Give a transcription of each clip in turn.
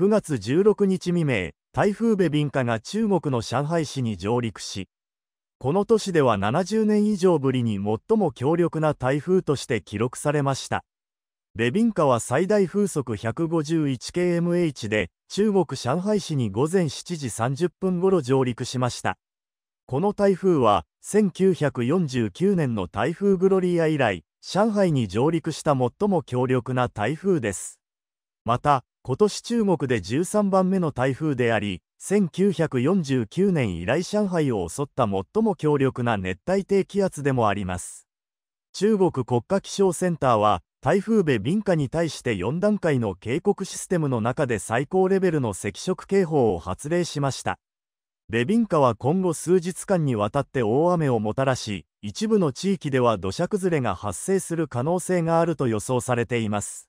9月16日未明、台風ベビンカが中国の上海市に上陸し、この都市では70年以上ぶりに最も強力な台風として記録されました。ベビンカは最大風速 151kmh で、中国上海市に午前7時30分ごろ上陸しました。この台風は、1949年の台風グロリア以来、上海に上陸した最も強力な台風です。また、今年中国で13番目の台風であり1949年以来上海を襲った最も強力な熱帯低気圧でもあります中国国家気象センターは台風ベビンカに対して4段階の警告システムの中で最高レベルの赤色警報を発令しましたベビンカは今後数日間にわたって大雨をもたらし一部の地域では土砂崩れが発生する可能性があると予想されています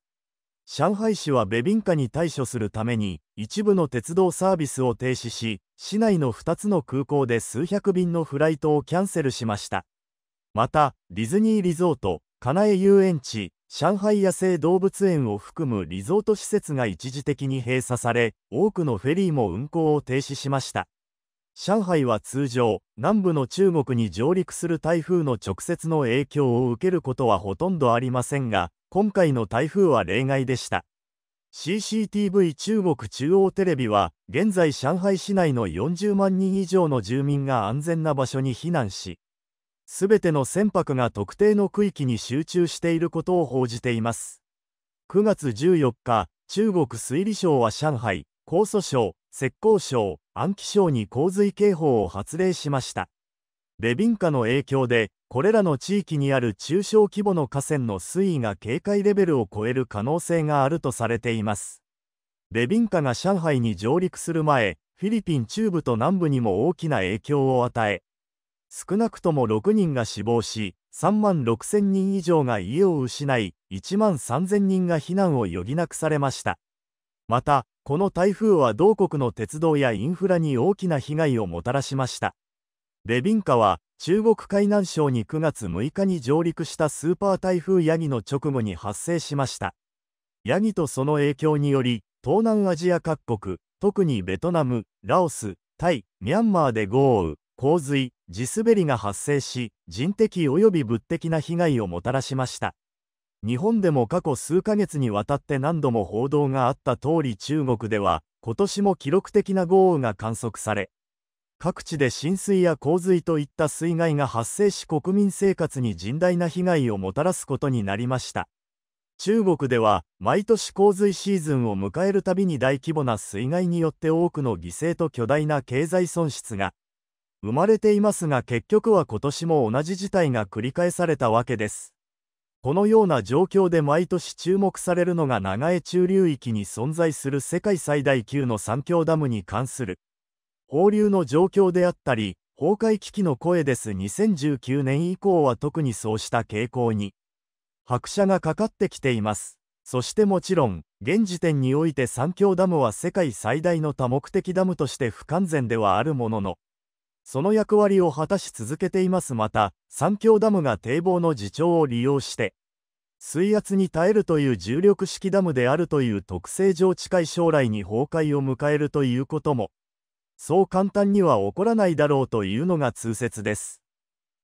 上海市はベビンカに対処するために一部の鉄道サービスを停止し市内の2つの空港で数百便のフライトをキャンセルしましたまたディズニーリゾートカナエ遊園地上海野生動物園を含むリゾート施設が一時的に閉鎖され多くのフェリーも運航を停止しました上海は通常、南部の中国に上陸する台風の直接の影響を受けることはほとんどありませんが、今回の台風は例外でした。CCTV 中国中央テレビは、現在上海市内の40万人以上の住民が安全な場所に避難し、すべての船舶が特定の区域に集中していることを報じています。9月14日、中国水利省は上海、江蘇省、浙江省、安徽省に洪水警報を発令しました。レビンカの影響で、これらの地域にある中小規模の河川の水位が警戒レベルを超える可能性があるとされています。レビンカが上海に上陸する前、フィリピン中部と南部にも大きな影響を与え、少なくとも6人が死亡し、3万6000人以上が家を失い、1万3000人が避難を余儀なくされました。また、この台風は同国の鉄道やインフラに大きな被害をもたらしましたベビンカは中国海南省に9月6日に上陸したスーパー台風ヤギの直後に発生しましたヤギとその影響により東南アジア各国特にベトナムラオスタイミャンマーで豪雨洪水地滑りが発生し人的及び物的な被害をもたらしました日本でも過去数ヶ月にわたって何度も報道があった通り中国では今年も記録的な豪雨が観測され各地で浸水や洪水といった水害が発生し国民生活に甚大な被害をもたらすことになりました中国では毎年洪水シーズンを迎えるたびに大規模な水害によって多くの犠牲と巨大な経済損失が生まれていますが結局は今年も同じ事態が繰り返されたわけですこのような状況で毎年注目されるのが長江中流域に存在する世界最大級の三峡ダムに関する放流の状況であったり崩壊危機の声です2019年以降は特にそうした傾向に拍車がかかってきていますそしてもちろん現時点において三峡ダムは世界最大の多目的ダムとして不完全ではあるもののその役割を果たし続けていますまた三峡ダムが堤防の自重を利用して水圧に耐えるという重力式ダムであるという特性上近い将来に崩壊を迎えるということもそう簡単には起こらないだろうというのが通説です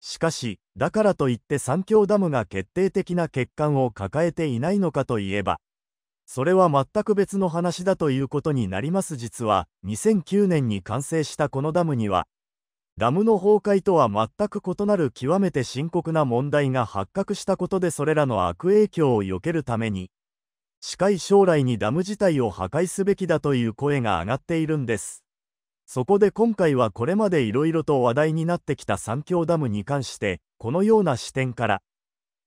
しかしだからといって三峡ダムが決定的な欠陥を抱えていないのかといえばそれは全く別の話だということになります実は2009年に完成したこのダムにはダムの崩壊とは全く異なる極めて深刻な問題が発覚したことでそれらの悪影響を避けるために近い将来にダム自体を破壊すべきだという声が上がっているんですそこで今回はこれまでいろいろと話題になってきた三峡ダムに関してこのような視点から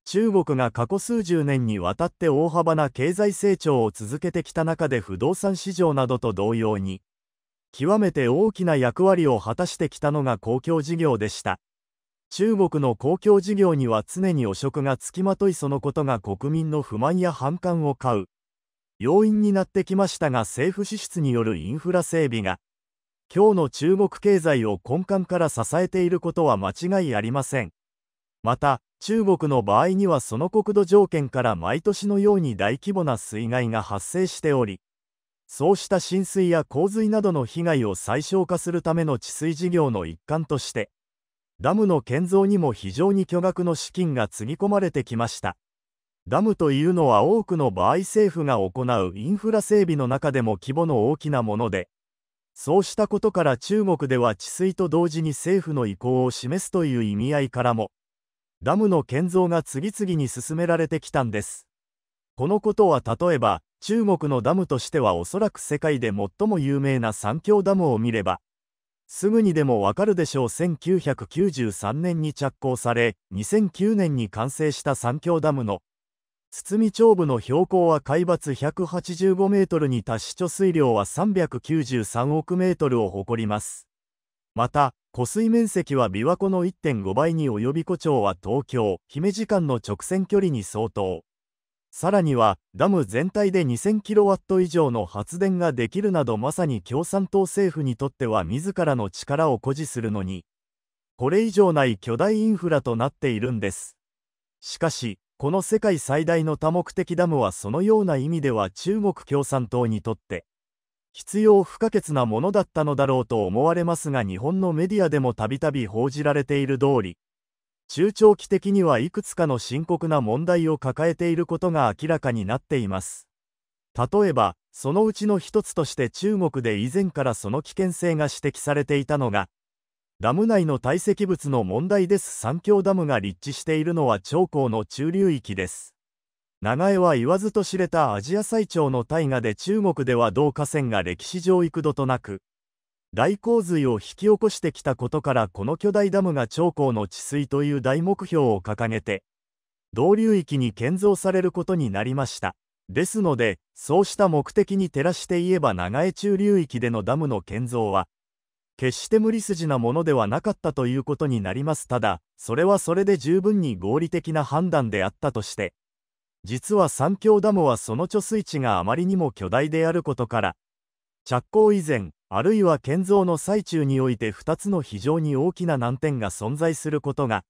中国が過去数十年にわたって大幅な経済成長を続けてきた中で不動産市場などと同様に極めて大きな役割を果たしてきたのが公共事業でした中国の公共事業には常に汚職がつきまといそのことが国民の不満や反感を買う要因になってきましたが政府支出によるインフラ整備が今日の中国経済を根幹から支えていることは間違いありませんまた中国の場合にはその国土条件から毎年のように大規模な水害が発生しておりそうした浸水や洪水などの被害を最小化するための治水事業の一環としてダムの建造にも非常に巨額の資金がつぎ込まれてきましたダムというのは多くの場合政府が行うインフラ整備の中でも規模の大きなものでそうしたことから中国では治水と同時に政府の意向を示すという意味合いからもダムの建造が次々に進められてきたんですこのことは例えば中国のダムとしてはおそらく世界で最も有名な三峡ダムを見ればすぐにでもわかるでしょう1993年に着工され2009年に完成した三峡ダムの堤町部の標高は海抜185メートルに達し貯水量は393億メートルを誇りますまた湖水面積は琵琶湖の1.5倍に及び湖町は東京姫路間の直線距離に相当さらにはダム全体で2000キロワット以上の発電ができるなどまさに共産党政府にとっては自らの力を誇示するのにこれ以上ない巨大インフラとなっているんですしかしこの世界最大の多目的ダムはそのような意味では中国共産党にとって必要不可欠なものだったのだろうと思われますが日本のメディアでもたびたび報じられている通り中長期的にはいくつかの深刻な問題を抱えていることが明らかになっています。例えば、そのうちの一つとして中国で以前からその危険性が指摘されていたのが、ダム内の堆積物の問題です三峡ダムが立地しているのは長江の中流域です。長江は言わずと知れたアジア最長の大河で中国では同河川が歴史上幾度となく大洪水を引き起こしてきたことからこの巨大ダムが長江の治水という大目標を掲げて同流域に建造されることになりましたですのでそうした目的に照らして言えば長江中流域でのダムの建造は決して無理筋なものではなかったということになりますただそれはそれで十分に合理的な判断であったとして実は三峡ダムはその貯水池があまりにも巨大であることから着工以前あるいは建造の最中において2つの非常に大きな難点が存在することが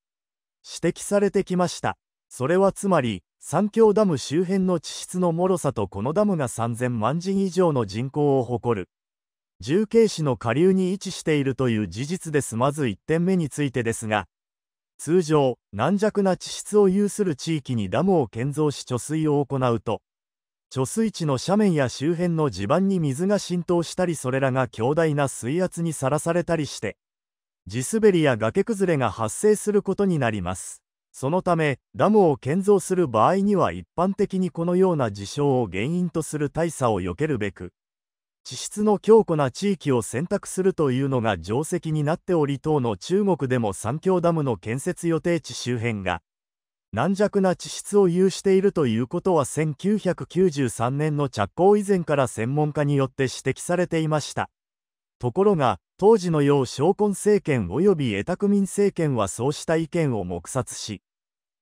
指摘されてきましたそれはつまり三峡ダム周辺の地質の脆さとこのダムが3000万人以上の人口を誇る重慶市の下流に位置しているという事実ですまず1点目についてですが通常軟弱な地質を有する地域にダムを建造し貯水を行うと貯水池の斜面や周辺の地盤に水が浸透したりそれらが強大な水圧にさらされたりして地滑りや崖崩れが発生することになりますそのためダムを建造する場合には一般的にこのような事象を原因とする大差を避けるべく地質の強固な地域を選択するというのが定石になっており当の中国でも三峡ダムの建設予定地周辺が軟弱な地質を有しているということは1993年の着工以前から専門家によって指摘されていましたところが当時のよう昇魂政権及び江沢民政権はそうした意見を黙殺し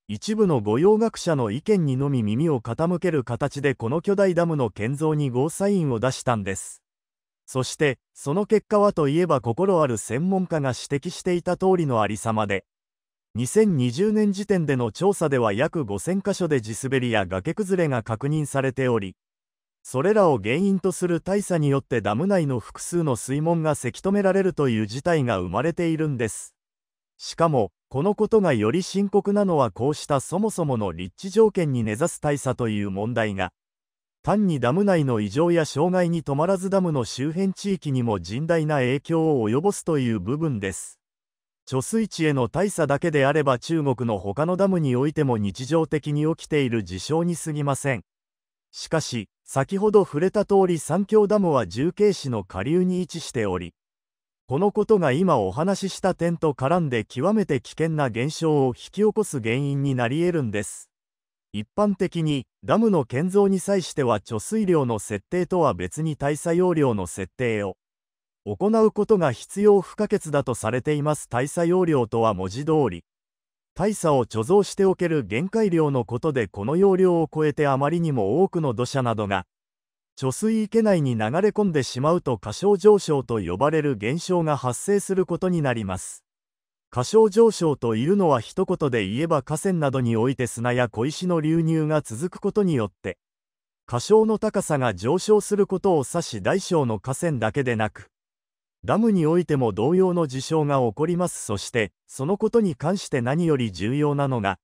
一部の御用学者の意見にのみ耳を傾ける形でこの巨大ダムの建造にゴーサインを出したんですそしてその結果はといえば心ある専門家が指摘していた通りのありさまで2020年時点での調査では約5000箇所で地滑りや崖崩れが確認されておりそれらを原因とする大差によってダム内の複数の水門がせき止められるという事態が生まれているんですしかもこのことがより深刻なのはこうしたそもそもの立地条件に根ざす大差という問題が単にダム内の異常や障害に止まらずダムの周辺地域にも甚大な影響を及ぼすという部分です貯水池への大差だけであれば中国の他のダムにおいても日常的に起きている事象に過ぎません。しかし、先ほど触れた通り三峡ダムは重慶市の下流に位置しており、このことが今お話しした点と絡んで極めて危険な現象を引き起こす原因になり得るんです。一般的に、ダムの建造に際しては貯水量の設定とは別に大差容量の設定を、行うことが必要不可欠だとされています大佐要領とは文字通り大差を貯蔵しておける限界量のことでこの容量を超えてあまりにも多くの土砂などが貯水池内に流れ込んでしまうと過小上昇と呼ばれる現象が発生することになります過小上昇というのは一言で言えば河川などにおいて砂や小石の流入が続くことによって過小の高さが上昇することを指し大小の河川だけでなくダムにおいても同様の事象が起こりますそしてそのことに関して何より重要なのが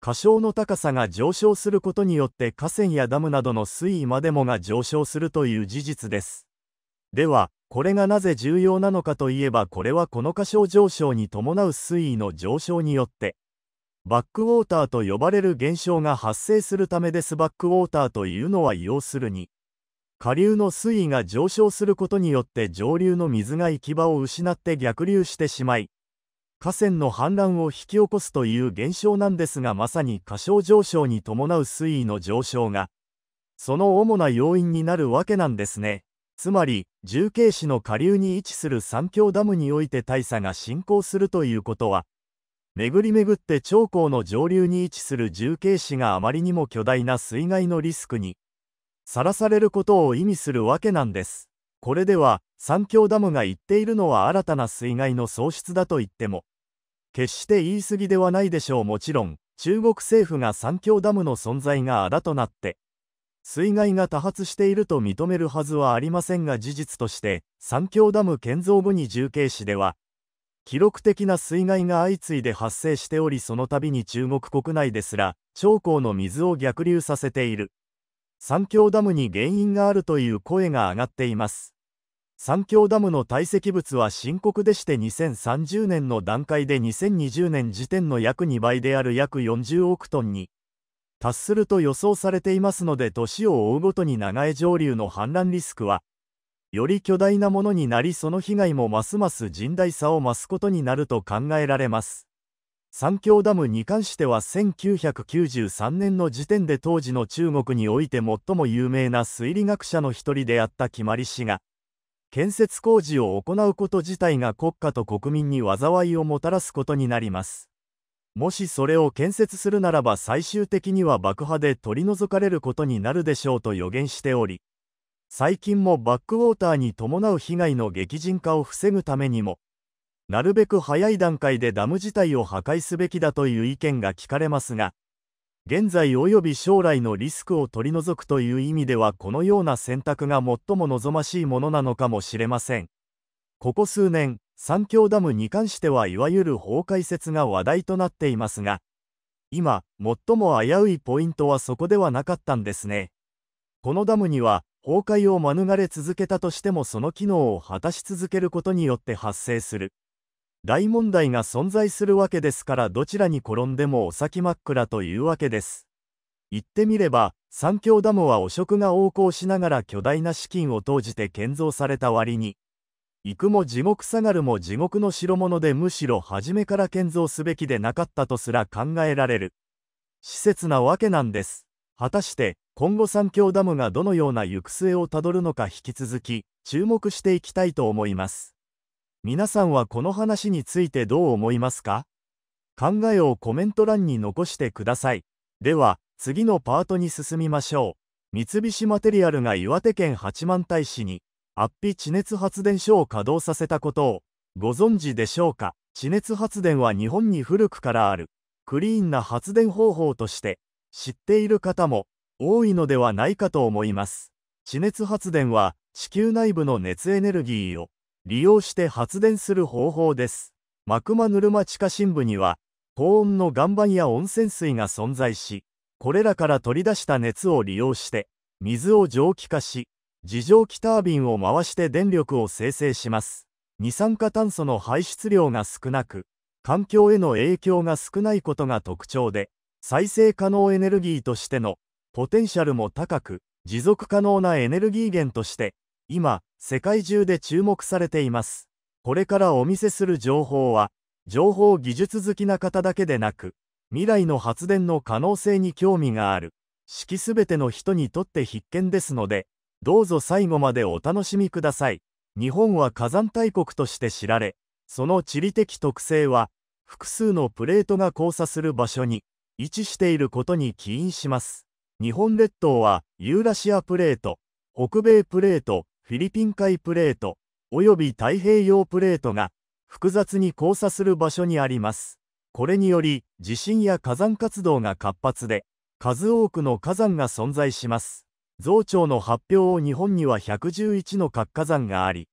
過小の高さが上昇することによって河川やダムなどの水位までもが上昇するという事実ですではこれがなぜ重要なのかといえばこれはこの過小上昇に伴う水位の上昇によってバックウォーターと呼ばれる現象が発生するためですバックウォーターというのは要するに下流の水位が上昇することによって上流の水が行き場を失って逆流してしまい河川の氾濫を引き起こすという現象なんですがまさに過小上昇に伴う水位の上昇がその主な要因になるわけなんですねつまり重慶市の下流に位置する三峡ダムにおいて大差が進行するということは巡り巡って長江の上流に位置する重慶市があまりにも巨大な水害のリスクにさらされることを意味するわけなんです。これでは、三峡ダムが言っているのは新たな水害の喪失だと言っても、決して言い過ぎではないでしょうもちろん、中国政府が三峡ダムの存在があだとなって、水害が多発していると認めるはずはありませんが事実として、三峡ダム建造部に重慶市では、記録的な水害が相次いで発生しておりその度に中国国内ですら長江の水を逆流させている三峡ダムに原因があるという声が上がっています三峡ダムの堆積物は深刻でして2030年の段階で2020年時点の約2倍である約40億トンに達すると予想されていますので年を追うごとに長江上流の氾濫リスクはより巨大なものになりその被害もますます甚大さを増すことになると考えられます三峡ダムに関しては1993年の時点で当時の中国において最も有名な推理学者の一人であった決まり氏が建設工事を行うこと自体が国家と国民に災いをもたらすことになりますもしそれを建設するならば最終的には爆破で取り除かれることになるでしょうと予言しており最近もバックウォーターに伴う被害の激甚化を防ぐためにもなるべく早い段階でダム自体を破壊すべきだという意見が聞かれますが現在及び将来のリスクを取り除くという意味ではこのような選択が最も望ましいものなのかもしれませんここ数年三峡ダムに関してはいわゆる法解説が話題となっていますが今最も危ういポイントはそこではなかったんですねこのダムには崩壊を免れ続けたとしてもその機能を果たし続けることによって発生する大問題が存在するわけですからどちらに転んでもお先真っ暗というわけです。言ってみれば、三峡ダムは汚職が横行しながら巨大な資金を投じて建造された割に、行くも地獄下がるも地獄の代物でむしろ初めから建造すべきでなかったとすら考えられる。施設なわけなんです。果たして、今後三峡ダムがどのような行く末をたどるのか引き続き、注目していきたいと思います。皆さんはこの話についてどう思いますか考えをコメント欄に残してください。では、次のパートに進みましょう。三菱マテリアルが岩手県八幡平市に、アッピ地熱発電所を稼働させたことを、ご存知でしょうか地熱発電は日本に古くからある、クリーンな発電方法として、知っている方も、多いのではないかと思います。地熱発電は、地球内部の熱エネルギーを、利用して発電する方法です。マクマヌルマ地下深部には、高温の岩盤や温泉水が存在し、これらから取り出した熱を利用して、水を蒸気化し、自蒸気タービンを回して電力を生成します。二酸化炭素の排出量が少なく、環境への影響が少ないことが特徴で、再生可能エネルギーとしてのポテンシャルも高く、持続可能なエネルギー源として今、世界中で注目されています。これからお見せする情報は、情報技術好きな方だけでなく、未来の発電の可能性に興味がある、式すべての人にとって必見ですので、どうぞ最後までお楽しみください。日本は火山大国として知られ、その地理的特性は、複数のプレートが交差する場所に位置していることに起因します。日本列島はユーラシアプレート、北米プレート、フィリピン海プレート及び太平洋プレートが複雑に交差する場所にあります。これにより地震や火山活動が活発で数多くの火山が存在します。増長の発表を日本には111の活火山があり、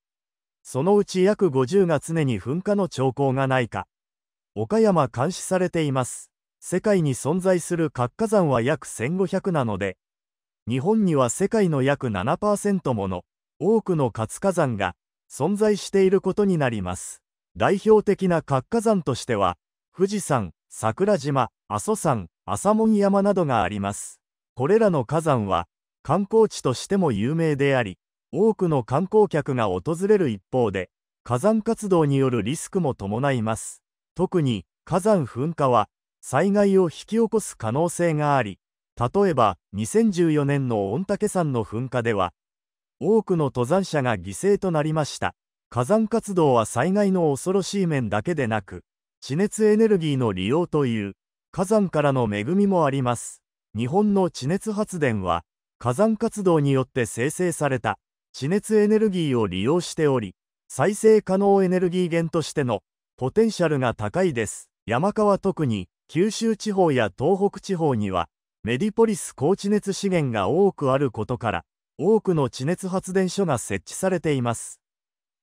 そのうち約50が常に噴火の兆候がないか、岡山監視されています。世界に存在する活火山は約1500なので、日本には世界の約7%もの多くの活火山が存在していることになります。代表的な活火山としては、富士山、桜島、阿蘇山、浅門山などがあります。これらの火山は、観光地としても有名であり、多くの観光客が訪れる一方で、火山活動によるリスクも伴います。特に、火山噴火は、災害を引き起こす可能性があり、例えば、2014年の御嶽山の噴火では、多くの登山者が犠牲となりました火山活動は災害の恐ろしい面だけでなく地熱エネルギーの利用という火山からの恵みもあります日本の地熱発電は火山活動によって生成された地熱エネルギーを利用しており再生可能エネルギー源としてのポテンシャルが高いです山川特に九州地方や東北地方にはメディポリス高地熱資源が多くあることから多くの地熱発電所が設置されています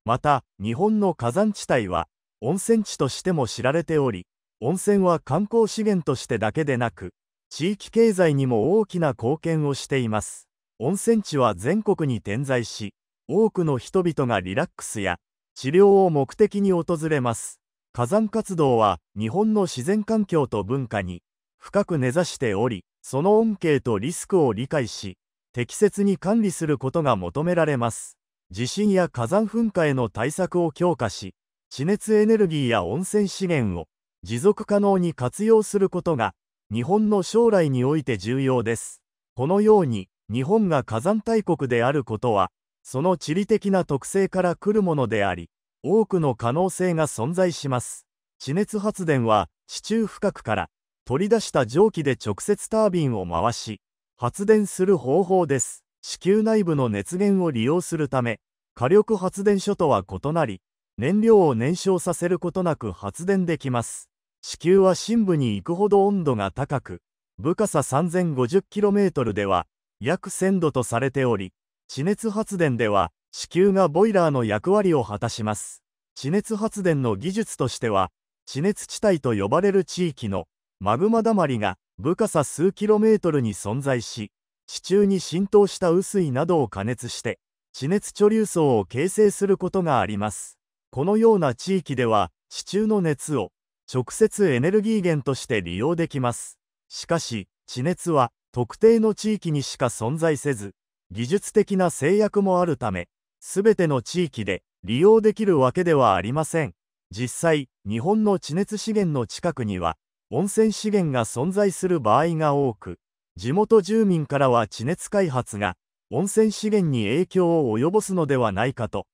また日本の火山地帯は温泉地としても知られており温泉は観光資源としてだけでなく地域経済にも大きな貢献をしています温泉地は全国に点在し多くの人々がリラックスや治療を目的に訪れます火山活動は日本の自然環境と文化に深く根ざしておりその恩恵とリスクを理解し適切に管理することが求められます地震や火山噴火への対策を強化し地熱エネルギーや温泉資源を持続可能に活用することが日本の将来において重要ですこのように日本が火山大国であることはその地理的な特性から来るものであり多くの可能性が存在します地熱発電は地中深くから取り出した蒸気で直接タービンを回し発電する方法です。地球内部の熱源を利用するため、火力発電所とは異なり、燃料を燃焼させることなく発電できます。地球は深部に行くほど温度が高く、深さ 3050km では約1000度とされており、地熱発電では地球がボイラーの役割を果たします。地熱発電の技術としては、地熱地帯と呼ばれる地域のマグマだまりが深さ数キロメートルに存在し地中に浸透した雨水などを加熱して地熱貯留層を形成することがありますこのような地域では地中の熱を直接エネルギー源として利用できますしかし地熱は特定の地域にしか存在せず技術的な制約もあるため全ての地域で利用できるわけではありません実際日本の地熱資源の近くには温泉資源が存在する場合が多く地元住民からは地熱開発が温泉資源に影響を及ぼすのではないかと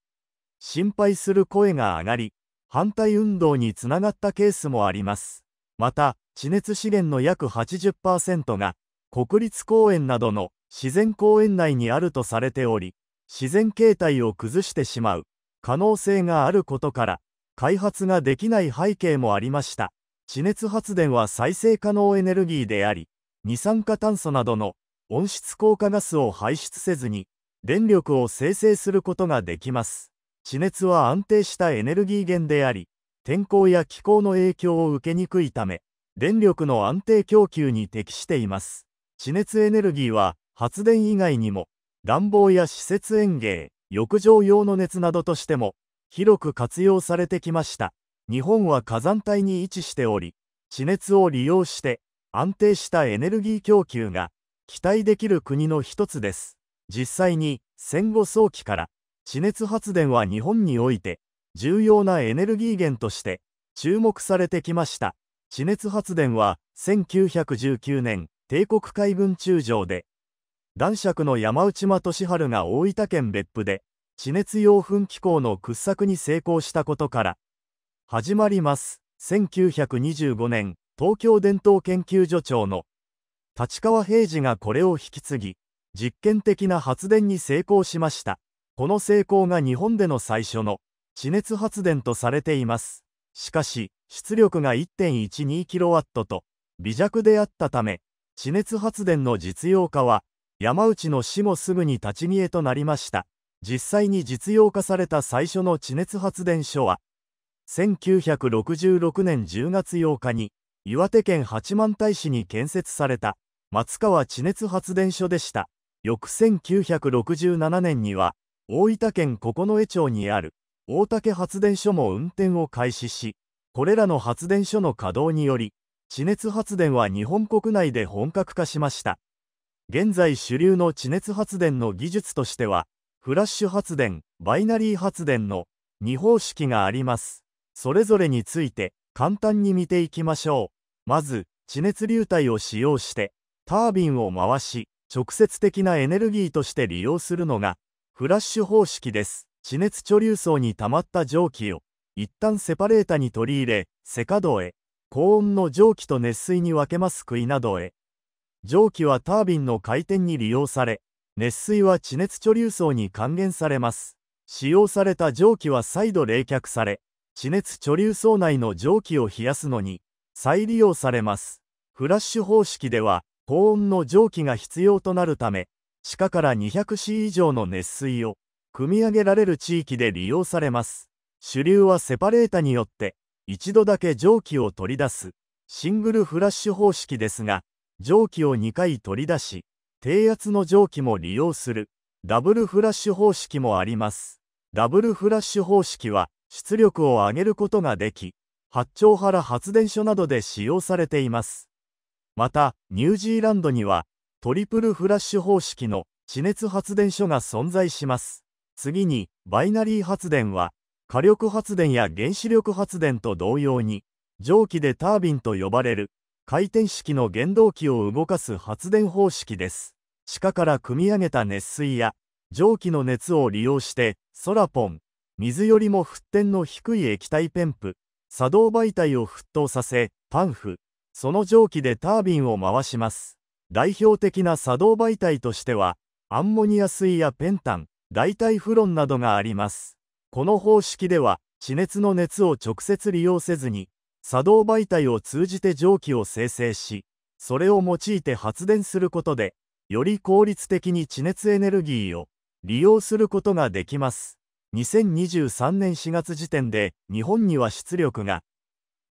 心配する声が上がり反対運動につながったケースもありますまた地熱資源の約80%が国立公園などの自然公園内にあるとされており自然形態を崩してしまう可能性があることから開発ができない背景もありました地熱発電は再生可能エネルギーであり、二酸化炭素などの温室効果ガスを排出せずに、電力を生成することができます。地熱は安定したエネルギー源であり、天候や気候の影響を受けにくいため、電力の安定供給に適しています。地熱エネルギーは、発電以外にも、暖房や施設園芸、浴場用の熱などとしても、広く活用されてきました。日本は火山帯に位置しており地熱を利用して安定したエネルギー供給が期待できる国の一つです実際に戦後早期から地熱発電は日本において重要なエネルギー源として注目されてきました地熱発電は1919年帝国海軍中将で男爵の山内間俊治が大分県別府で地熱用噴気口の掘削に成功したことから始まります1925年東京伝統研究所長の立川平次がこれを引き継ぎ実験的な発電に成功しましたこの成功が日本での最初の地熱発電とされていますしかし出力が 1.12kW と微弱であったため地熱発電の実用化は山内の死もすぐに立ち消えとなりました実際に実用化された最初の地熱発電所は1966年10月8日に岩手県八幡平市に建設された松川地熱発電所でした翌1967年には大分県九重町にある大竹発電所も運転を開始しこれらの発電所の稼働により地熱発電は日本国内で本格化しました現在主流の地熱発電の技術としてはフラッシュ発電バイナリー発電の2方式がありますそれぞれについて簡単に見ていきましょう。まず、地熱流体を使用して、タービンを回し、直接的なエネルギーとして利用するのが、フラッシュ方式です。地熱貯留層に溜まった蒸気を、一旦セパレータに取り入れ、セカドへ、高温の蒸気と熱水に分けます杭などへ。蒸気はタービンの回転に利用され、熱水は地熱貯留層に還元されます。使用された蒸気は再度冷却され、地熱貯留層内の蒸気を冷やすのに再利用されますフラッシュ方式では高温の蒸気が必要となるため地下から 200C 以上の熱水を汲み上げられる地域で利用されます主流はセパレータによって一度だけ蒸気を取り出すシングルフラッシュ方式ですが蒸気を2回取り出し低圧の蒸気も利用するダブルフラッシュ方式もありますダブルフラッシュ方式は出力を上げることができ八丁原発電所などで使用されていますまたニュージーランドにはトリプルフラッシュ方式の地熱発電所が存在します次にバイナリー発電は火力発電や原子力発電と同様に蒸気でタービンと呼ばれる回転式の原動機を動かす発電方式です地下から汲み上げた熱水や蒸気の熱を利用してソラポン水よりも沸点の低い液体ペンプ作動媒体を沸騰させパンフその蒸気でタービンを回します代表的な作動媒体としてはアンモニア水やペンタン代替フロンなどがありますこの方式では地熱の熱を直接利用せずに作動媒体を通じて蒸気を生成しそれを用いて発電することでより効率的に地熱エネルギーを利用することができます2023年4月時点で日本には出力が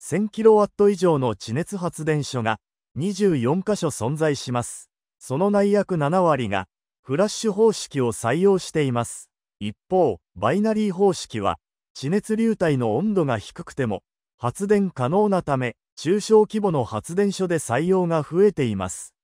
1000kW 以上の地熱発電所が24カ所存在します。その内約7割がフラッシュ方式を採用しています。一方、バイナリー方式は地熱流体の温度が低くても発電可能なため中小規模の発電所で採用が増えています。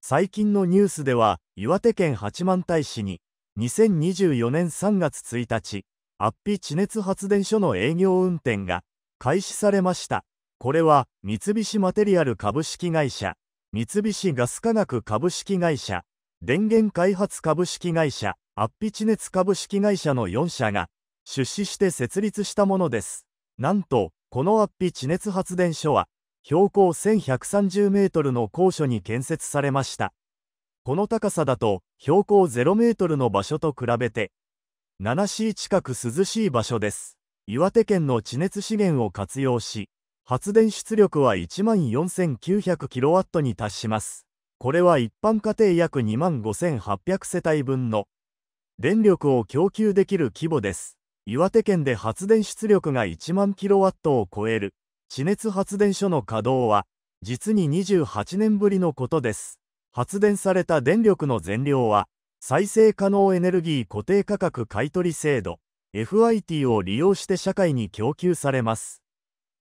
最近のニュースでは岩手県八幡平市に2024年3月1日、アッピ地熱発電所の営業運転が開始されました。これは、三菱マテリアル株式会社、三菱ガス化学株式会社、電源開発株式会社、アッピ地熱株式会社の4社が、出資して設立したものです。なんと、このアッピ地熱発電所は、標高1130メートルの高所に建設されました。この高さだと標高0メートルの場所と比べて 7C 近く涼しい場所です岩手県の地熱資源を活用し発電出力は1万 4900kW に達しますこれは一般家庭約2万5800世帯分の電力を供給できる規模です岩手県で発電出力が1万 kW を超える地熱発電所の稼働は実に28年ぶりのことです発電された電力の全量は、再生可能エネルギー固定価格買取制度 FIT を利用して社会に供給されます。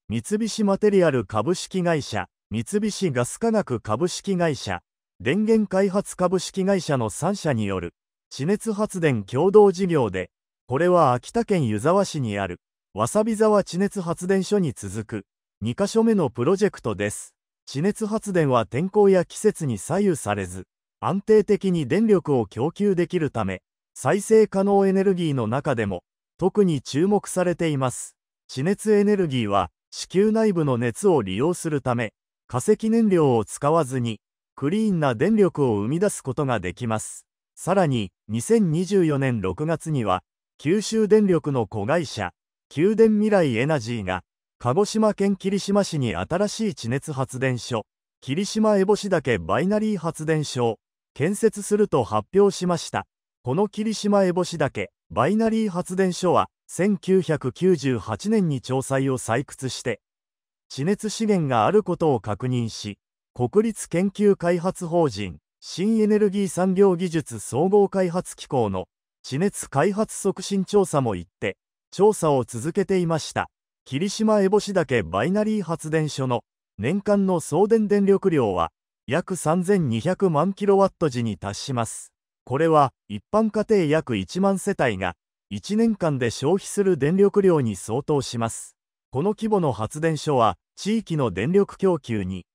三菱マテリアル株式会社、三菱ガス化学株式会社、電源開発株式会社の3社による地熱発電共同事業で、これは秋田県湯沢市にあるわさび沢地熱発電所に続く2カ所目のプロジェクトです。地熱発電は天候や季節に左右されず安定的に電力を供給できるため再生可能エネルギーの中でも特に注目されています地熱エネルギーは地球内部の熱を利用するため化石燃料を使わずにクリーンな電力を生み出すことができますさらに2024年6月には九州電力の子会社宮電未来エナジーが鹿児島県霧島市に新しい地熱発電所霧島烏帽子岳バイナリー発電所を建設すると発表しましたこの霧島烏帽子岳バイナリー発電所は1998年に調査を採掘して地熱資源があることを確認し国立研究開発法人新エネルギー産業技術総合開発機構の地熱開発促進調査も行って調査を続けていました霧島烏帽子岳バイナリー発電所の年間の送電電力量は約3200万キロワット時に達します。これは一般家庭約1万世帯が1年間で消費する電力量に相当します。この規模の発電所は地域の電力供給に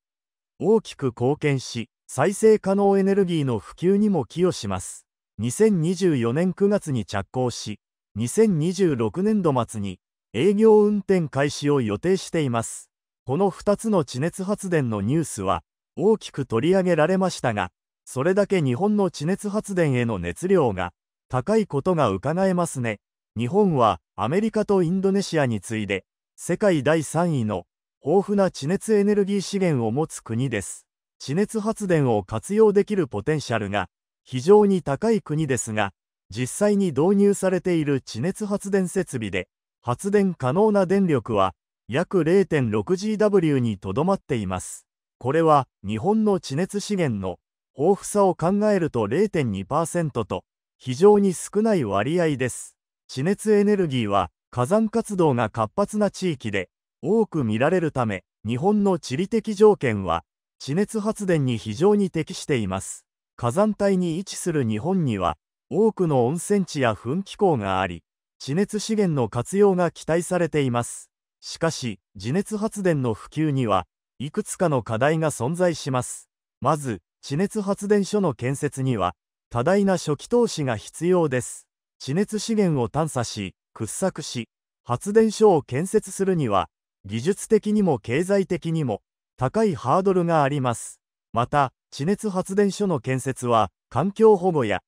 大きく貢献し再生可能エネルギーの普及にも寄与します2024年9月に着工し2026年度末に営業運転開始を予定していますこの2つの地熱発電のニュースは大きく取り上げられましたがそれだけ日本の地熱発電への熱量が高いことがうかがえますね日本はアメリカとインドネシアに次いで世界第3位の豊富な地熱エネルギー資源を持つ国です地熱発電を活用できるポテンシャルが非常に高い国ですが実際に導入されている地熱発電設備で発電可能な電力は約 0.6GW にとどまっています。これは日本の地熱資源の豊富さを考えると0.2%と非常に少ない割合です。地熱エネルギーは火山活動が活発な地域で多く見られるため日本の地理的条件は地熱発電に非常に適しています。火山帯に位置する日本には多くの温泉地や噴気口があり地熱資源の活用が期待されています。しかし、地熱発電の普及には、いくつかの課題が存在します。まず、地熱発電所の建設には、多大な初期投資が必要です。地熱資源を探査し、掘削し、発電所を建設するには、技術的にも経済的にも、高いハードルがあります。また、地熱発電所の建設は、環境保護や、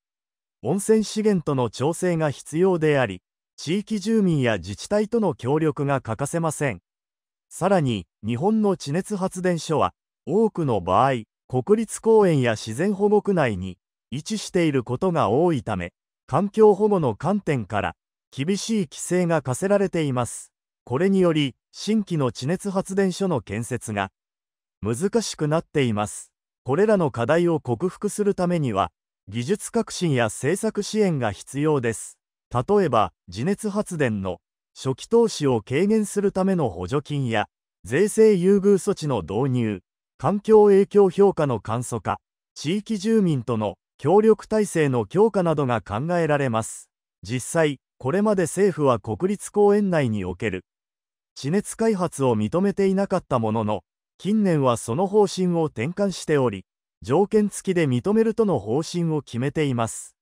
温泉資源との調整が必要であり、地域住民や自治体との協力が欠かせませんさらに日本の地熱発電所は多くの場合国立公園や自然保護区内に位置していることが多いため環境保護の観点から厳しい規制が課せられていますこれにより新規の地熱発電所の建設が難しくなっていますこれらの課題を克服するためには技術革新や政策支援が必要です例えば地熱発電の初期投資を軽減するための補助金や税制優遇措置の導入環境影響評価の簡素化地域住民との協力体制の強化などが考えられます実際これまで政府は国立公園内における地熱開発を認めていなかったものの近年はその方針を転換しており条件付きで認めるとの方針を決めています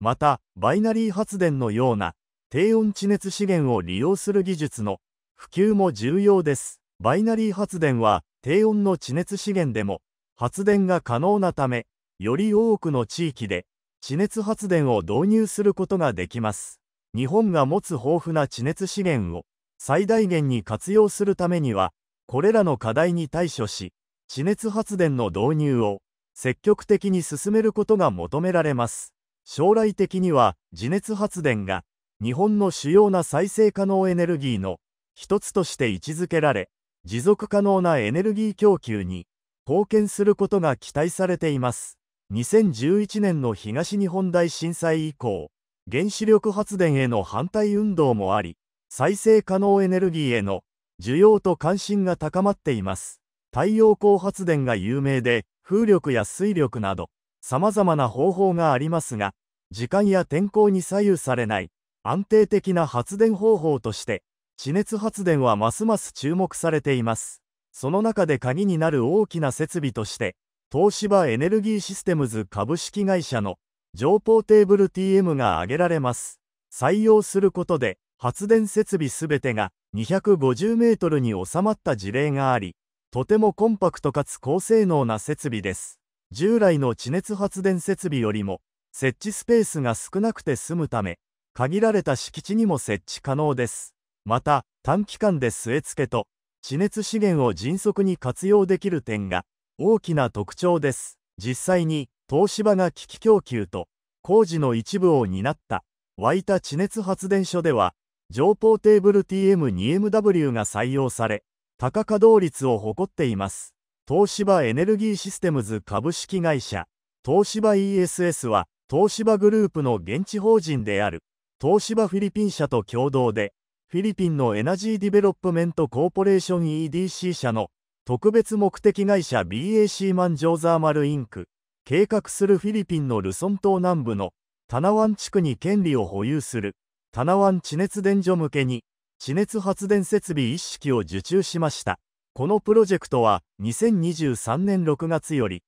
またバイナリー発電のような低温地熱資源を利用する技術の普及も重要ですバイナリー発電は低温の地熱資源でも発電が可能なためより多くの地域で地熱発電を導入することができます日本が持つ豊富な地熱資源を最大限に活用するためにはこれらの課題に対処し地熱発電の導入を積極的に進めることが求められます将来的には地熱発電が日本の主要な再生可能エネルギーの一つとして位置づけられ持続可能なエネルギー供給に貢献することが期待されています2011年の東日本大震災以降原子力発電への反対運動もあり再生可能エネルギーへの需要と関心が高まっています太陽光発電が有名で風力や水力など様々な方法がありますが、時間や天候に左右されない安定的な発電方法として、地熱発電はますます注目されています。その中で鍵になる大きな設備として、東芝エネルギーシステムズ株式会社の情報テーブル TM が挙げられます。採用することで、発電設備すべてが250メートルに収まった事例があり、とてもコンパクトかつ高性能な設備です。従来の地熱発電設備よりも設置スペースが少なくて済むため限られた敷地にも設置可能ですまた短期間で据え付けと地熱資源を迅速に活用できる点が大きな特徴です実際に東芝が機器供給と工事の一部を担った湧いた地熱発電所では上方テーブル TM2MW が採用され高稼働率を誇っています東芝エネルギーシステムズ株式会社、東芝 ESS は、東芝グループの現地法人である、東芝フィリピン社と共同で、フィリピンのエナジーディベロップメントコーポレーション EDC 社の特別目的会社 BAC マンジョーザーマルインク、計画するフィリピンのルソン島南部のタナワン地区に権利を保有するタナワン地熱電所向けに地熱発電設備一式を受注しました。このプロジェクトは2023年6月より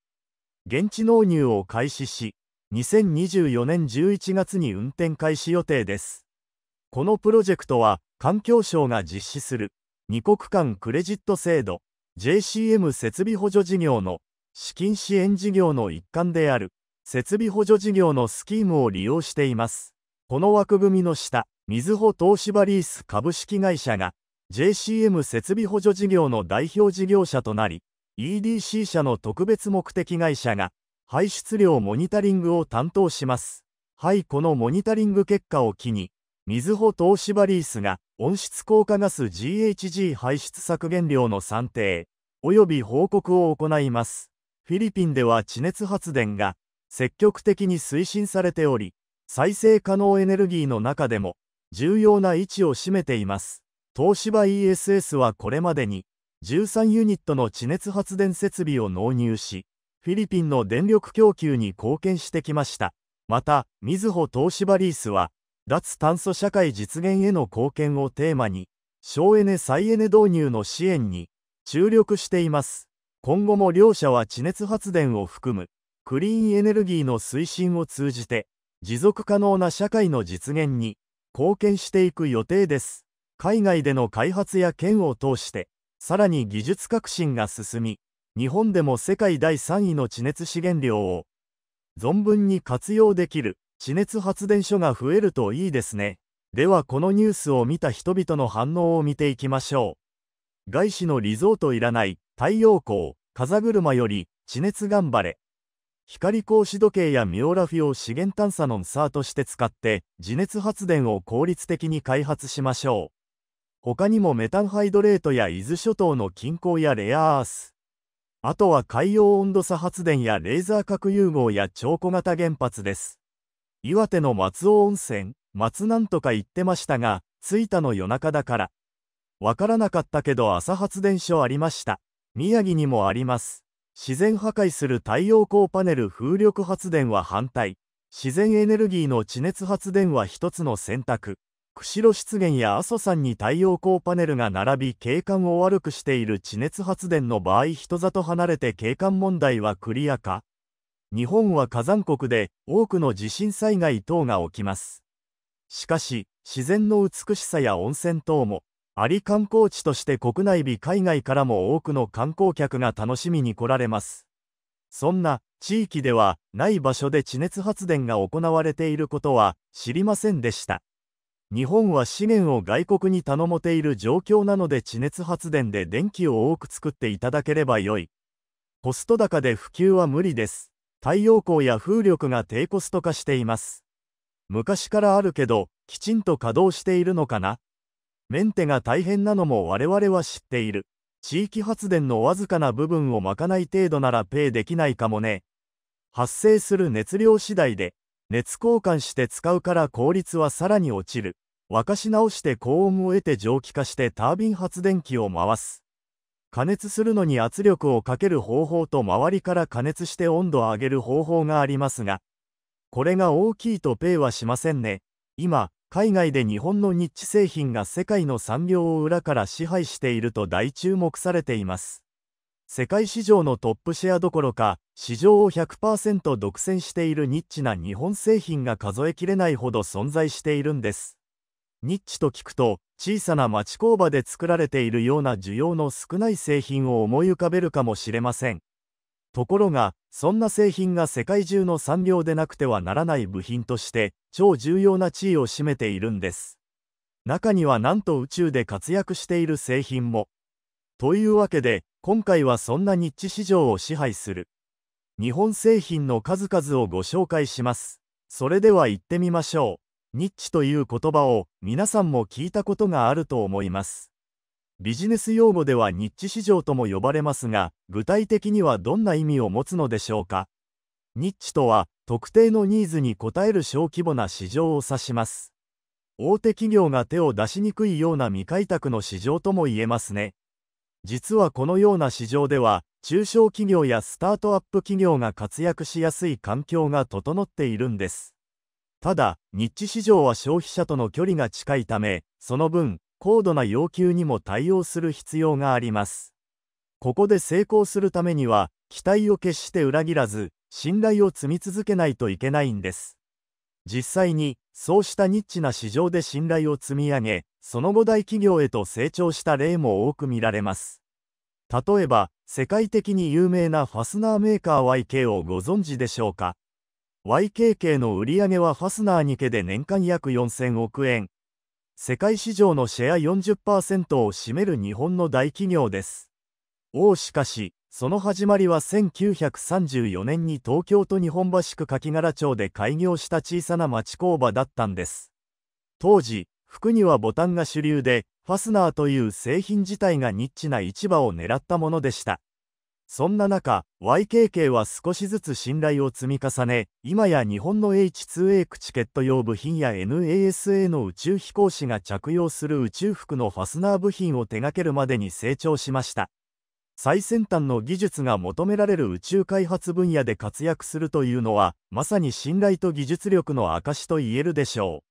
現地納入を開始し2024年11月に運転開始予定ですこのプロジェクトは環境省が実施する2国間クレジット制度 JCM 設備補助事業の資金支援事業の一環である設備補助事業のスキームを利用していますこの枠組みの下みずほ東芝リース株式会社が JCM 設備補助事業の代表事業者となり EDC 社の特別目的会社が排出量モニタリングを担当しますはいこのモニタリング結果を機にみずほ東芝リースが温室効果ガス GHG 排出削減量の算定及び報告を行いますフィリピンでは地熱発電が積極的に推進されており再生可能エネルギーの中でも重要な位置を占めています東芝 ESS はこれまでに13ユニットの地熱発電設備を納入しフィリピンの電力供給に貢献してきましたまたみずほ東芝リースは脱炭素社会実現への貢献をテーマに省エネ再エネ導入の支援に注力しています今後も両社は地熱発電を含むクリーンエネルギーの推進を通じて持続可能な社会の実現に貢献していく予定です海外での開発や県を通してさらに技術革新が進み日本でも世界第3位の地熱資源量を存分に活用できる地熱発電所が増えるといいですねではこのニュースを見た人々の反応を見ていきましょう外資のリゾートいらない太陽光風車より地熱頑張れ光格子時計やミオラフィを資源探査のサーとして使って地熱発電を効率的に開発しましょう他にもメタンハイドレートや伊豆諸島の近郊やレアアース、あとは海洋温度差発電やレーザー核融合や超小型原発です。岩手の松尾温泉、松なんとか言ってましたが、着いたの夜中だから。わからなかったけど朝発電所ありました。宮城にもあります。自然破壊する太陽光パネル風力発電は反対。自然エネルギーの地熱発電は一つの選択。釧路湿原や阿蘇山に太陽光パネルが並び景観を悪くしている地熱発電の場合人里離れて景観問題はクリアか日本は火山国で多くの地震災害等が起きますしかし自然の美しさや温泉等もあり観光地として国内日海外からも多くの観光客が楽しみに来られますそんな地域ではない場所で地熱発電が行われていることは知りませんでした日本は資源を外国に頼もている状況なので地熱発電で電気を多く作っていただければよい。コスト高で普及は無理です。太陽光や風力が低コスト化しています。昔からあるけど、きちんと稼働しているのかなメンテが大変なのも我々は知っている。地域発電のわずかな部分を賄い程度ならペイできないかもね。発生する熱量次第で、熱交換して使うから効率はさらに落ちる。沸かし直して高温を得て蒸気化してタービン発電機を回す加熱するのに圧力をかける方法と周りから加熱して温度を上げる方法がありますがこれが大きいとペイはしませんね今海外で日本のニッチ製品が世界の産業を裏から支配していると大注目されています世界市場のトップシェアどころか市場を100%独占しているニッチな日本製品が数えきれないほど存在しているんですニッチと聞くと小さな町工場で作られているような需要の少ない製品を思い浮かべるかもしれませんところがそんな製品が世界中の産業でなくてはならない部品として超重要な地位を占めているんです中にはなんと宇宙で活躍している製品もというわけで今回はそんなニッチ市場を支配する日本製品の数々をご紹介しますそれでは行ってみましょうニッチという言葉を皆さんも聞いたことがあると思います。ビジネス用語ではニッチ市場とも呼ばれますが、具体的にはどんな意味を持つのでしょうかニッチとは、特定のニーズに応える小規模な市場を指します。大手企業が手を出しにくいような未開拓の市場とも言えますね。実はこのような市場では、中小企業やスタートアップ企業が活躍しやすい環境が整っているんです。ただ、日地市場は消費者との距離が近いため、その分、高度な要求にも対応する必要があります。ここで成功するためには、期待を決して裏切らず、信頼を積み続けないといけないんです。実際に、そうしたニッチな市場で信頼を積み上げ、その後大企業へと成長した例も多く見られます。例えば、世界的に有名なファスナーメーカー YK をご存知でしょうか YKK の売上はファスナーに家で年間約4000億円世界市場のシェア40%を占める日本の大企業ですおおしかしその始まりは1934年に東京都日本橋区柿柄町で開業した小さな町工場だったんです当時服にはボタンが主流でファスナーという製品自体がニッチな市場を狙ったものでしたそんな中、YKK は少しずつ信頼を積み重ね、今や日本の H2A 駆チケット用部品や NASA の宇宙飛行士が着用する宇宙服のファスナー部品を手掛けるまでに成長しました。最先端の技術が求められる宇宙開発分野で活躍するというのは、まさに信頼と技術力の証と言えるでしょ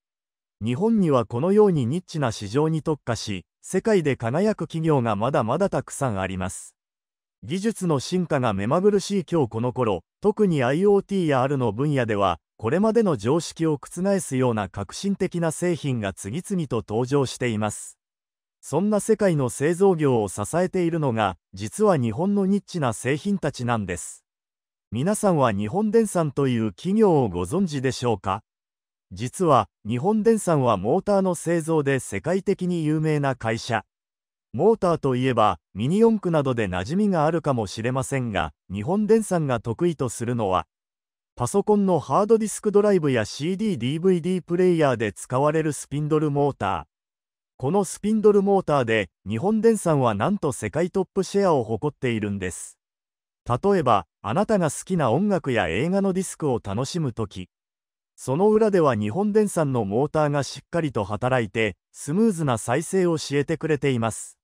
う。日本にはこのようにニッチな市場に特化し、世界で輝く企業がまだまだたくさんあります。技術の進化が目まぐるしい今日この頃特に IoT や R の分野ではこれまでの常識を覆すような革新的な製品が次々と登場していますそんな世界の製造業を支えているのが実は日本のニッチな製品たちなんです皆さんは日本電産という企業をご存知でしょうか実は日本電産はモーターの製造で世界的に有名な会社モーターといえばミニ四駆などで馴染みがあるかもしれませんが日本電産が得意とするのはパソコンのハードディスクドライブや CDDVD プレイヤーで使われるスピンドルモーターこのスピンドルモーターで日本電産はなんと世界トップシェアを誇っているんです例えばあなたが好きな音楽や映画のディスクを楽しむ時その裏では日本電産のモーターがしっかりと働いてスムーズな再生を教えてくれています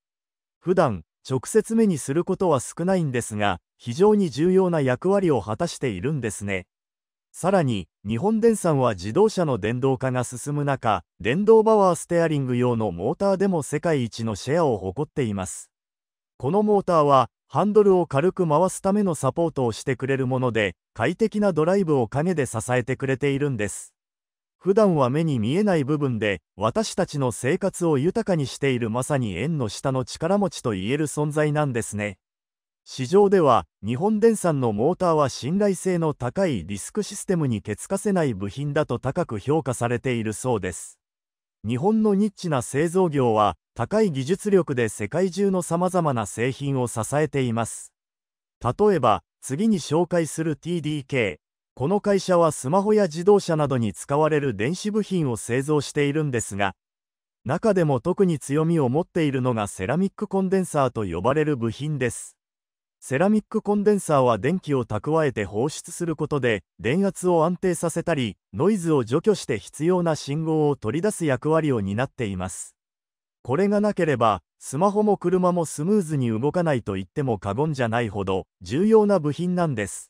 普段直接目にすることは少ないんですが非常に重要な役割を果たしているんですねさらに日本電産は自動車の電動化が進む中電動パワーステアリング用のモーターでも世界一のシェアを誇っていますこのモーターはハンドルを軽く回すためのサポートをしてくれるもので快適なドライブを陰で支えてくれているんです普段は目に見えない部分で私たちの生活を豊かにしているまさに円の下の力持ちといえる存在なんですね市場では日本電産のモーターは信頼性の高いリスクシステムにけつかせない部品だと高く評価されているそうです日本のニッチな製造業は高い技術力で世界中のさまざまな製品を支えています例えば次に紹介する TDK この会社はスマホや自動車などに使われる電子部品を製造しているんですが中でも特に強みを持っているのがセラミックコンデンサーと呼ばれる部品ですセラミックコンデンサーは電気を蓄えて放出することで電圧を安定させたりノイズを除去して必要な信号を取り出す役割を担っていますこれがなければスマホも車もスムーズに動かないと言っても過言じゃないほど重要な部品なんです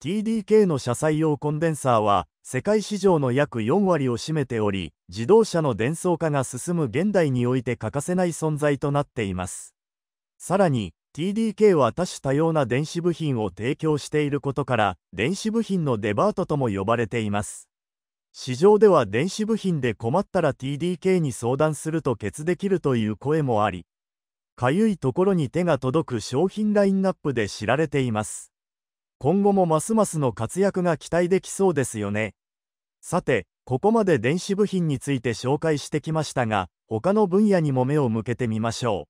TDK の車載用コンデンサーは世界市場の約4割を占めており自動車の電装化が進む現代において欠かせない存在となっていますさらに TDK は多種多様な電子部品を提供していることから電子部品のデバートとも呼ばれています市場では電子部品で困ったら TDK に相談すると決できるという声もありかゆいところに手が届く商品ラインナップで知られています今後もますますの活躍が期待できそうですよね。さて、ここまで電子部品について紹介してきましたが、他の分野にも目を向けてみましょ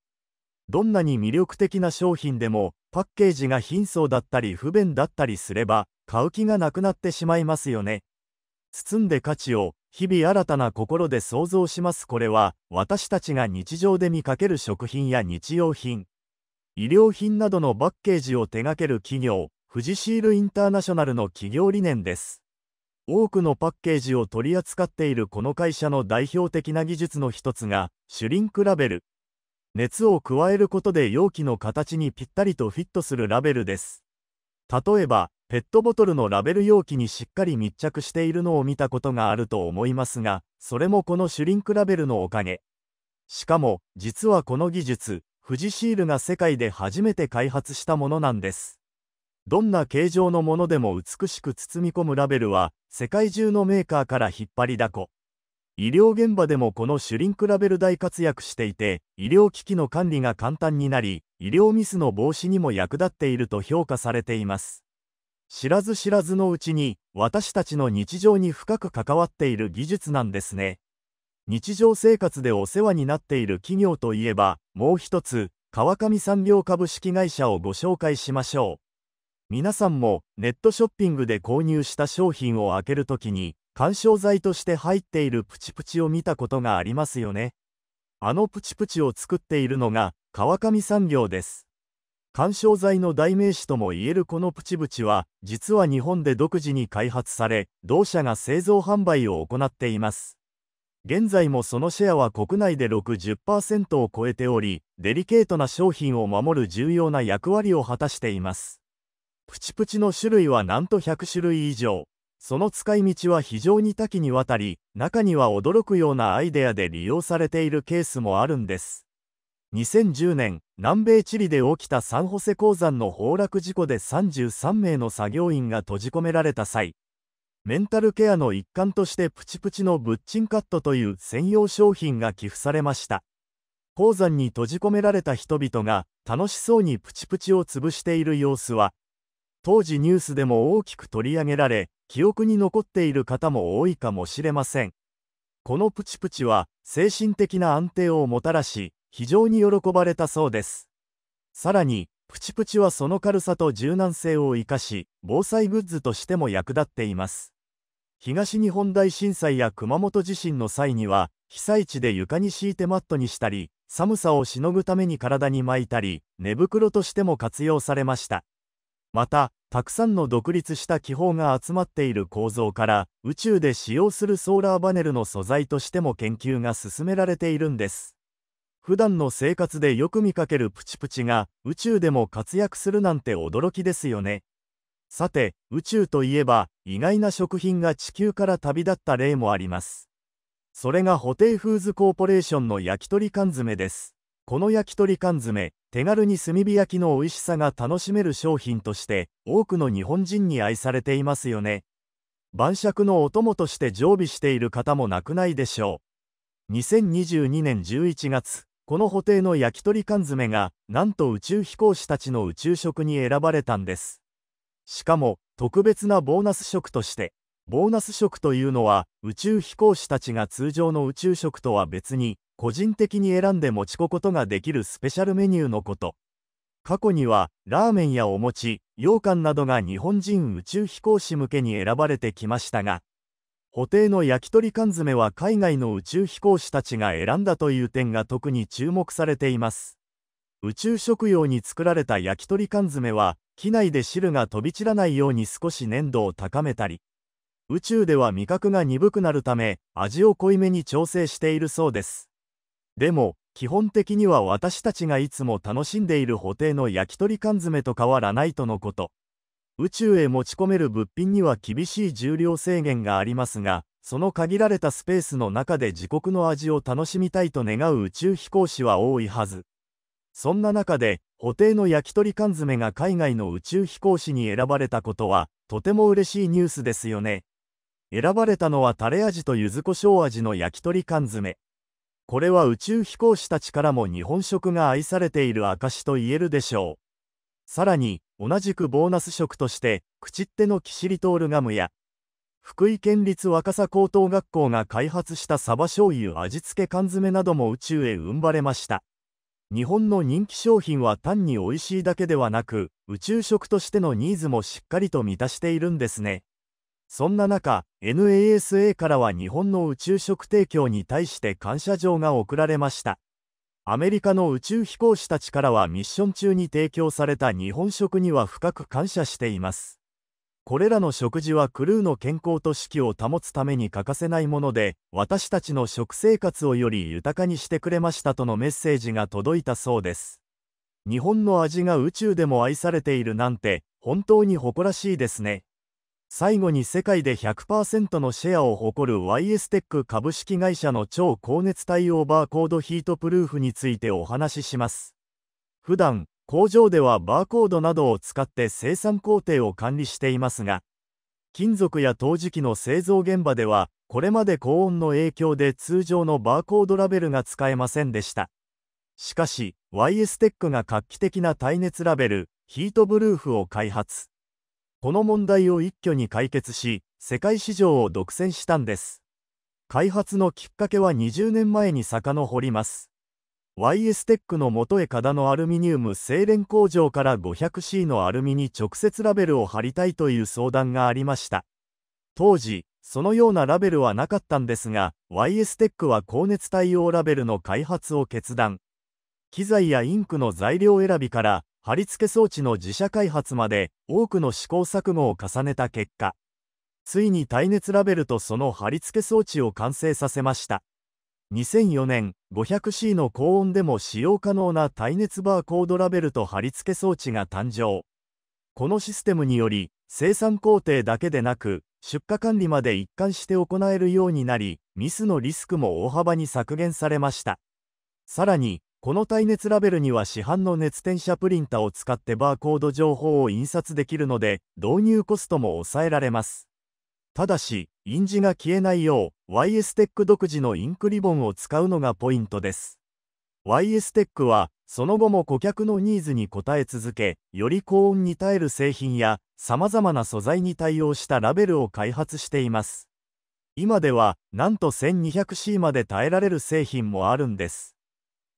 う。どんなに魅力的な商品でも、パッケージが貧相だったり不便だったりすれば、買う気がなくなってしまいますよね。包んで価値を、日々新たな心で想像しますこれは、私たちが日常で見かける食品や日用品、医療品などのパッケージを手掛ける企業、富士シールインターナショナルの企業理念です多くのパッケージを取り扱っているこの会社の代表的な技術の一つがシュリンクラベル熱を加えることで容器の形にぴったりとフィットするラベルです例えばペットボトルのラベル容器にしっかり密着しているのを見たことがあると思いますがそれもこのシュリンクラベルのおかげしかも実はこの技術富士シールが世界で初めて開発したものなんですどんな形状のものでも美しく包み込むラベルは世界中のメーカーから引っ張りだこ医療現場でもこのシュリンクラベル大活躍していて医療機器の管理が簡単になり医療ミスの防止にも役立っていると評価されています知らず知らずのうちに私たちの日常に深く関わっている技術なんですね日常生活でお世話になっている企業といえばもう一つ川上産業株式会社をご紹介しましょう皆さんもネットショッピングで購入した商品を開けるときに緩衝材として入っているプチプチを見たことがありますよねあのプチプチを作っているのが川上産業です緩衝材の代名詞ともいえるこのプチプチは実は日本で独自に開発され同社が製造販売を行っています現在もそのシェアは国内で60%を超えておりデリケートな商品を守る重要な役割を果たしていますプチプチの種類はなんと100種類以上。その使い道は非常に多岐にわたり、中には驚くようなアイデアで利用されているケースもあるんです。2010年、南米チリで起きたサンホセ鉱山の崩落事故で33名の作業員が閉じ込められた際、メンタルケアの一環としてプチプチのブッチンカットという専用商品が寄付されました。鉱山に閉じ込められた人々が楽しそうにプチプチを潰している様子は当時ニュースでも大きく取り上げられ、記憶に残っている方も多いかもしれません。このプチプチは精神的な安定をもたらし、非常に喜ばれたそうです。さらに、プチプチはその軽さと柔軟性を生かし、防災グッズとしても役立っています。東日本大震災や熊本地震の際には、被災地で床に敷いてマットにしたり、寒さをしのぐために体に巻いたり、寝袋としても活用されました。またたくさんの独立した気泡が集まっている構造から宇宙で使用するソーラーパネルの素材としても研究が進められているんです普段の生活でよく見かけるプチプチが宇宙でも活躍するなんて驚きですよねさて宇宙といえば意外な食品が地球から旅立った例もありますそれがホテイフーズコーポレーションの焼き鳥缶詰ですこの焼き鳥缶詰手軽に炭火焼きの美味しさが楽しめる商品として多くの日本人に愛されていますよね晩酌のお供として常備している方もなくないでしょう2022年11月この布袋の焼き鳥缶詰がなんと宇宙飛行士たちの宇宙食に選ばれたんですしかも特別なボーナス食としてボーナス食というのは宇宙飛行士たちが通常の宇宙食とは別に個人的に選んで持ち込ことができるスペシャルメニューのこと。過去にはラーメンやお餅、羊羹などが日本人宇宙飛行士向けに選ばれてきましたが、布袋の焼き鳥缶詰は海外の宇宙飛行士たちが選んだという点が特に注目されています。宇宙食用に作られた焼き鳥缶詰は、機内で汁が飛び散らないように少し粘度を高めたり、宇宙では味覚が鈍くなるため、味を濃いめに調整しているそうです。でも基本的には私たちがいつも楽しんでいる補定の焼き鳥缶詰と変わらないとのこと宇宙へ持ち込める物品には厳しい重量制限がありますがその限られたスペースの中で自国の味を楽しみたいと願う宇宙飛行士は多いはずそんな中で補定の焼き鳥缶詰が海外の宇宙飛行士に選ばれたことはとても嬉しいニュースですよね選ばれたのはタレ味と柚子胡椒味の焼き鳥缶詰これは宇宙飛行士たちからも日本食が愛されている証と言えるでしょうさらに同じくボーナス食として口てのキシリトールガムや福井県立若狭高等学校が開発したサバ醤油味付け缶詰なども宇宙へ生まれました日本の人気商品は単に美味しいだけではなく宇宙食としてのニーズもしっかりと満たしているんですねそんな中、NASA からは日本の宇宙食提供に対して感謝状が贈られました。アメリカの宇宙飛行士たちからはミッション中に提供された日本食には深く感謝しています。これらの食事はクルーの健康と士気を保つために欠かせないもので、私たちの食生活をより豊かにしてくれましたとのメッセージが届いたそうです。日本の味が宇宙でも愛されているなんて、本当に誇らしいですね。最後に世界で100%のシェアを誇る YS テック株式会社の超高熱対応バーコードヒートプルーフについてお話しします。普段、工場ではバーコードなどを使って生産工程を管理していますが、金属や陶磁器の製造現場では、これまで高温の影響で通常のバーコードラベルが使えませんでした。しかし、YS テックが画期的な耐熱ラベル、ヒートブルーフを開発。この問題を一挙に解決し世界市場を独占したんです開発のきっかけは20年前に遡ります YS テックの元江田のアルミニウム精錬工場から 500C のアルミに直接ラベルを貼りたいという相談がありました当時そのようなラベルはなかったんですが YS テックは高熱対応ラベルの開発を決断機材やインクの材料選びから貼り付け装置の自社開発まで多くの試行錯誤を重ねた結果ついに耐熱ラベルとその貼り付け装置を完成させました2004年 500C の高温でも使用可能な耐熱バーコードラベルと貼り付け装置が誕生このシステムにより生産工程だけでなく出荷管理まで一貫して行えるようになりミスのリスクも大幅に削減されましたさらにこの耐熱ラベルには市販の熱転写プリンタを使ってバーコード情報を印刷できるので導入コストも抑えられます。ただし、印字が消えないよう YS テック独自のインクリボンを使うのがポイントです。YS テックはその後も顧客のニーズに応え続け、より高温に耐える製品や様々な素材に対応したラベルを開発しています。今ではなんと 1200C まで耐えられる製品もあるんです。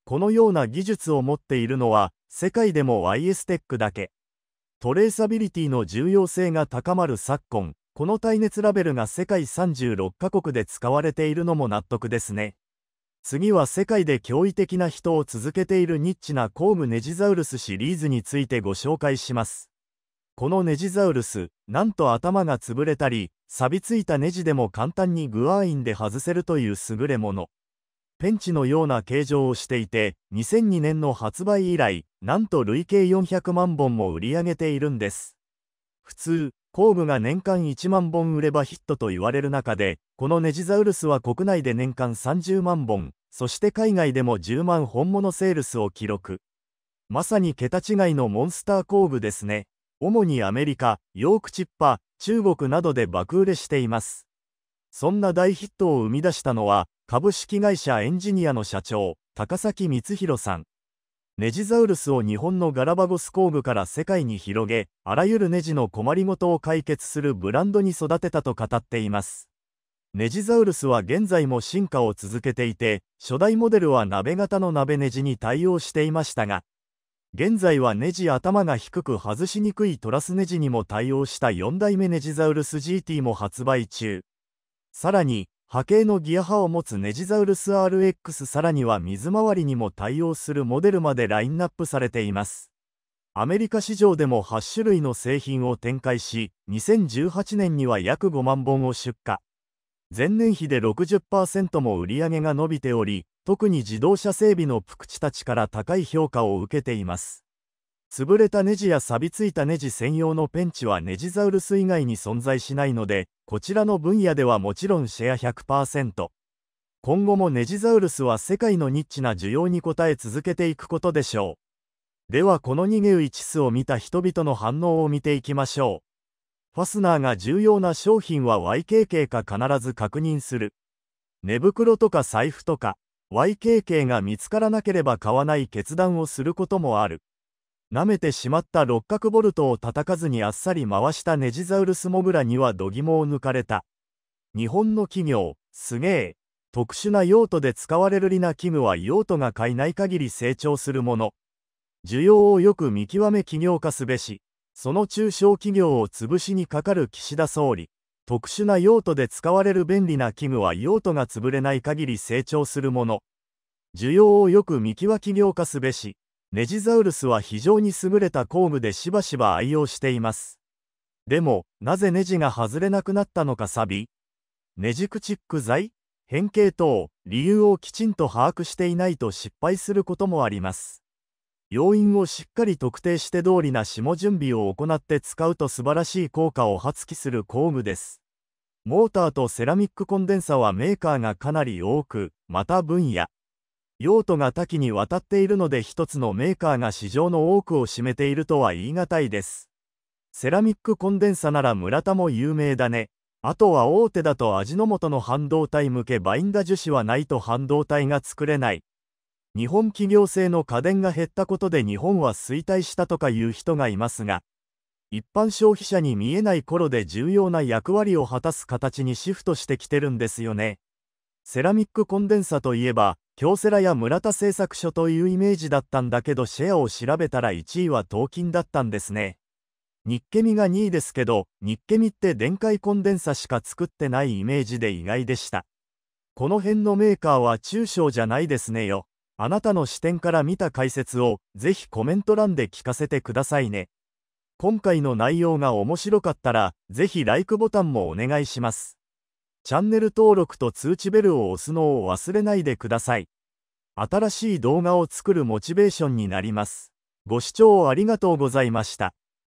このような技術を持っているのは世界でも y s テックだけトレーサビリティの重要性が高まる昨今この耐熱ラベルが世界36カ国で使われているのも納得ですね次は世界で驚異的な人を続けているニッチなコームネジザウルスシリーズについてご紹介しますこのネジザウルスなんと頭が潰れたり錆びついたネジでも簡単にグアーインで外せるという優れものペンチのような形状をしていて2002年の発売以来なんと累計400万本も売り上げているんです普通工具が年間1万本売ればヒットと言われる中でこのネジザウルスは国内で年間30万本そして海外でも10万本物セールスを記録まさに桁違いのモンスター工具ですね主にアメリカヨークチッパ中国などで爆売れしていますそんな大ヒットを生み出したのは株式会社エンジニアの社長高崎光弘さんネジザウルスを日本のガラバゴス工具から世界に広げあらゆるネジの困りごとを解決するブランドに育てたと語っていますネジザウルスは現在も進化を続けていて初代モデルは鍋型の鍋ネジに対応していましたが現在はネジ頭が低く外しにくいトラスネジにも対応した4代目ネジザウルス GT も発売中さらに波形のギア波を持つネジザウルス RX さらには水回りにも対応するモデルまでラインナップされています。アメリカ市場でも8種類の製品を展開し、2018年には約5万本を出荷。前年比で60%も売り上げが伸びており、特に自動車整備のプクチたちから高い評価を受けています。潰れたネジや錆びついたネジ専用のペンチはネジザウルス以外に存在しないのでこちらの分野ではもちろんシェア100%今後もネジザウルスは世界のニッチな需要に応え続けていくことでしょうではこの逃げウイ数を見た人々の反応を見ていきましょうファスナーが重要な商品は YKK か必ず確認する寝袋とか財布とか YKK が見つからなければ買わない決断をすることもある舐めてしまった六角ボルトを叩かずにあっさり回したネジザウルスモグラには度肝を抜かれた。日本の企業、すげえ。特殊な用途で使われるリナ器具は用途が買いない限り成長するもの。需要をよく見極め起業化すべし、その中小企業を潰しにかかる岸田総理。特殊な用途で使われる便利な器具は用途が潰れない限り成長するもの。需要をよく見極め起業化すべし。ネジザウルスは非常に優れた工具でしばしば愛用しています。でも、なぜネジが外れなくなったのかサビネジチック剤変形等、理由をきちんと把握していないと失敗することもあります。要因をしっかり特定して通りな下準備を行って使うと素晴らしい効果を発揮する工具です。モーターとセラミックコンデンサはメーカーがかなり多く、また分野、用途が多岐にわたっているので一つのメーカーが市場の多くを占めているとは言い難いです。セラミックコンデンサなら村田も有名だね。あとは大手だと味の素の半導体向けバインダ樹脂はないと半導体が作れない。日本企業製の家電が減ったことで日本は衰退したとかいう人がいますが、一般消費者に見えない頃で重要な役割を果たす形にシフトしてきてるんですよね。セラミックコンデンサといえば、京セラや村田製作所というイメージだったんだけどシェアを調べたら1位は東金だったんですね。日ケミが2位ですけど、日ケミって電解コンデンサしか作ってないイメージで意外でした。この辺のメーカーは中小じゃないですねよ。あなたの視点から見た解説を、ぜひコメント欄で聞かせてくださいね。今回の内容が面白かったら、ぜひ LIKE ボタンもお願いします。チャンネル登録と通知ベルを押すのを忘れないでください。新しい動画を作るモチベーションになります。ご視聴ありがとうございました。